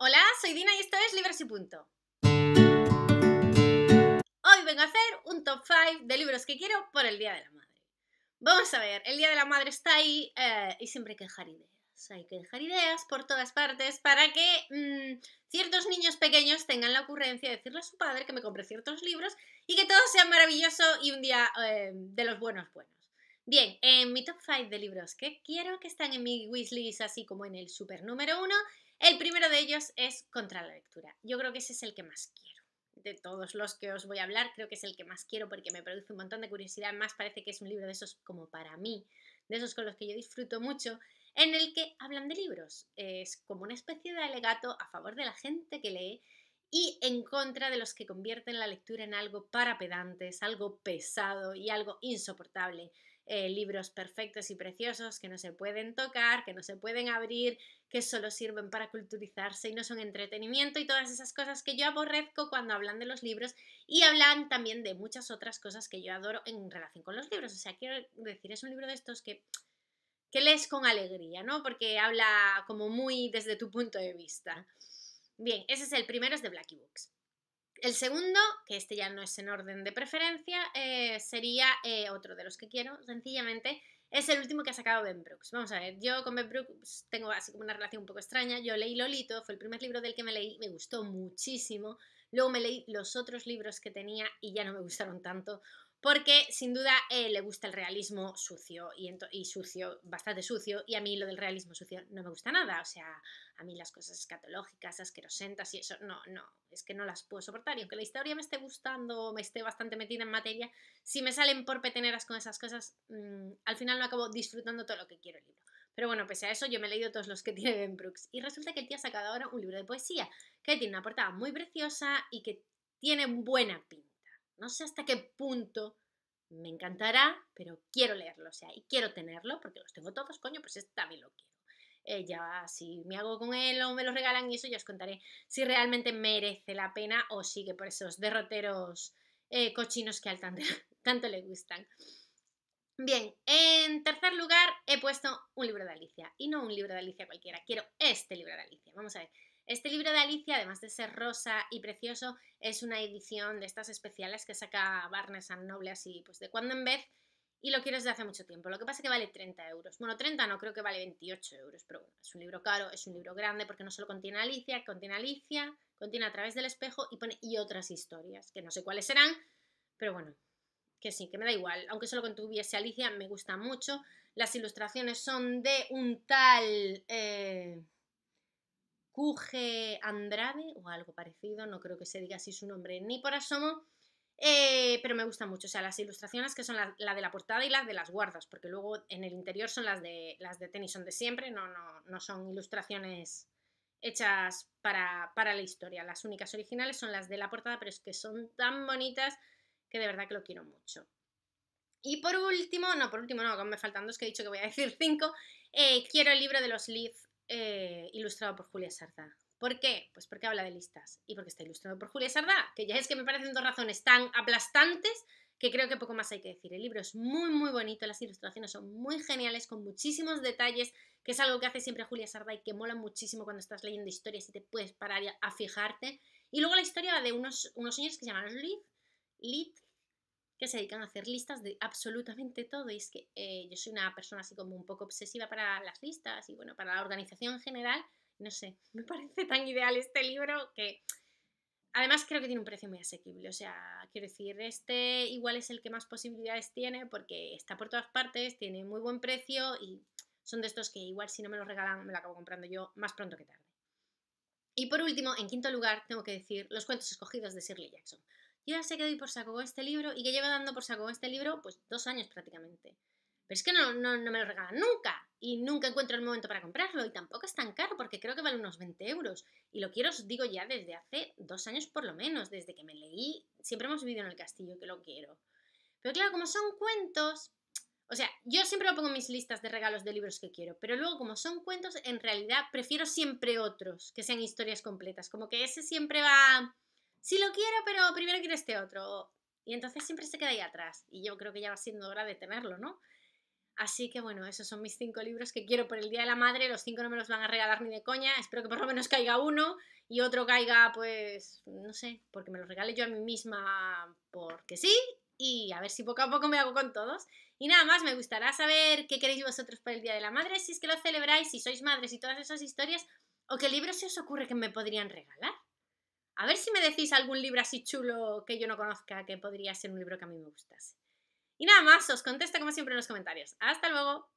Hola, soy Dina y esto es Libros y Punto. Hoy vengo a hacer un top 5 de libros que quiero por el Día de la Madre. Vamos a ver, el Día de la Madre está ahí eh, y siempre hay que dejar ideas. Hay que dejar ideas por todas partes para que mm, ciertos niños pequeños tengan la ocurrencia de decirle a su padre que me compre ciertos libros y que todo sea maravilloso y un día eh, de los buenos buenos. Bien, en mi top 5 de libros que quiero, que están en mi wishlist así como en el super número 1, el primero de ellos es contra la lectura. Yo creo que ese es el que más quiero. De todos los que os voy a hablar, creo que es el que más quiero porque me produce un montón de curiosidad. Más parece que es un libro de esos como para mí, de esos con los que yo disfruto mucho, en el que hablan de libros. Es como una especie de alegato a favor de la gente que lee y en contra de los que convierten la lectura en algo para pedantes, algo pesado y algo insoportable. Eh, libros perfectos y preciosos que no se pueden tocar, que no se pueden abrir, que solo sirven para culturizarse y no son entretenimiento y todas esas cosas que yo aborrezco cuando hablan de los libros y hablan también de muchas otras cosas que yo adoro en relación con los libros. O sea, quiero decir, es un libro de estos que que lees con alegría, ¿no? Porque habla como muy desde tu punto de vista. Bien, ese es el primero, es de Blackie Books. El segundo, que este ya no es en orden de preferencia, eh, sería eh, otro de los que quiero, sencillamente, es el último que ha sacado Ben Brooks. Vamos a ver, yo con Ben Brooks tengo así como una relación un poco extraña. Yo leí Lolito, fue el primer libro del que me leí, me gustó muchísimo. Luego me leí los otros libros que tenía y ya no me gustaron tanto porque sin duda eh, le gusta el realismo sucio y, sucio, bastante sucio, y a mí lo del realismo sucio no me gusta nada, o sea, a mí las cosas escatológicas, asquerosentas y eso, no, no, es que no las puedo soportar, y aunque la historia me esté gustando, me esté bastante metida en materia, si me salen por peteneras con esas cosas, mm, al final no acabo disfrutando todo lo que quiero el libro. Pero bueno, pese a eso, yo me he leído todos los que tiene Ben Brooks. Y resulta que el tío ha sacado ahora un libro de poesía que tiene una portada muy preciosa y que tiene buena pinta. No sé hasta qué punto me encantará, pero quiero leerlo, o sea, y quiero tenerlo porque los tengo todos, coño, pues este también lo quiero. Eh, ya si me hago con él o me lo regalan y eso, ya os contaré si realmente merece la pena o sigue por esos derroteros eh, cochinos que al tanto, tanto le gustan. Bien, en tercer lugar he puesto un libro de Alicia y no un libro de Alicia cualquiera, quiero este libro de Alicia. Vamos a ver, este libro de Alicia, además de ser rosa y precioso, es una edición de estas especiales que saca Barnes Noble así, pues de cuando en vez, y lo quieres desde hace mucho tiempo. Lo que pasa es que vale 30 euros. Bueno, 30 no, creo que vale 28 euros, pero bueno, es un libro caro, es un libro grande porque no solo contiene Alicia, contiene Alicia, contiene a través del espejo y pone y otras historias, que no sé cuáles serán, pero bueno, que sí, que me da igual. Aunque solo contuviese Alicia, me gusta mucho. Las ilustraciones son de un tal... Eh, Cuge Andrade o algo parecido, no creo que se diga así su nombre ni por asomo, eh, pero me gusta mucho. O sea, las ilustraciones que son la, de la portada y las de las guardas, porque luego en el interior son las de, las de de siempre, no, no, son ilustraciones hechas para, la historia. Las únicas originales son las de la portada, pero es que son tan bonitas que de verdad que lo quiero mucho. Y por último, no, por último no, aún me faltan dos que he dicho que voy a decir cinco, eh, quiero el libro de los Liz. Eh, ilustrado por Julia Sardá. ¿Por qué? Pues porque habla de listas y porque está ilustrado por Julia Sardá, que ya es que me parecen dos razones tan aplastantes que creo que poco más hay que decir. El libro es muy, muy bonito, las ilustraciones son muy geniales, con muchísimos detalles, que es algo que hace siempre Julia Sardá y que mola muchísimo cuando estás leyendo historias y te puedes parar a fijarte. Y luego la historia de unos, unos señores que se llaman los que se dedican a hacer listas de absolutamente todo. Y es que eh, yo soy una persona así como un poco obsesiva para las listas y bueno, para la organización en general. No sé, me parece tan ideal este libro que además creo que tiene un precio muy asequible. O sea, quiero decir, este igual es el que más posibilidades tiene porque está por todas partes, tiene muy buen precio y son de estos que igual si no me los regalan me lo acabo comprando yo más pronto que tarde. Y por último, en quinto lugar, tengo que decir los cuentos escogidos de Shirley Jackson. Yo sé que doy por saco con este libro y que llevo dando por saco con este libro pues dos años prácticamente. Pero es que no, no, no me lo regalan nunca y nunca encuentro el momento para comprarlo y tampoco es tan caro porque creo que vale unos 20 euros y lo quiero, os digo ya, desde hace dos años por lo menos, desde que me leí, siempre hemos vivido en el castillo que lo quiero. Pero claro, como son cuentos, o sea, yo siempre lo pongo en mis listas de regalos de libros que quiero, pero luego como son cuentos, en realidad prefiero siempre otros que sean historias completas, como que ese siempre va si lo quiero, pero primero quiero este otro. Y entonces siempre se queda ahí atrás. Y yo creo que ya va siendo hora de tenerlo, ¿no? Así que bueno, esos son mis cinco libros que quiero por el Día de la Madre. Los cinco no me los van a regalar ni de coña. Espero que por lo menos caiga uno y otro caiga, pues, no sé, porque me los regale yo a mí misma porque sí. Y a ver si poco a poco me hago con todos. Y nada más, me gustará saber qué queréis vosotros por el Día de la Madre, si es que lo celebráis, si sois madres y todas esas historias, o qué libros se os ocurre que me podrían regalar. A ver si me decís algún libro así chulo que yo no conozca, que podría ser un libro que a mí me gustase. Y nada más, os contesto como siempre en los comentarios. ¡Hasta luego!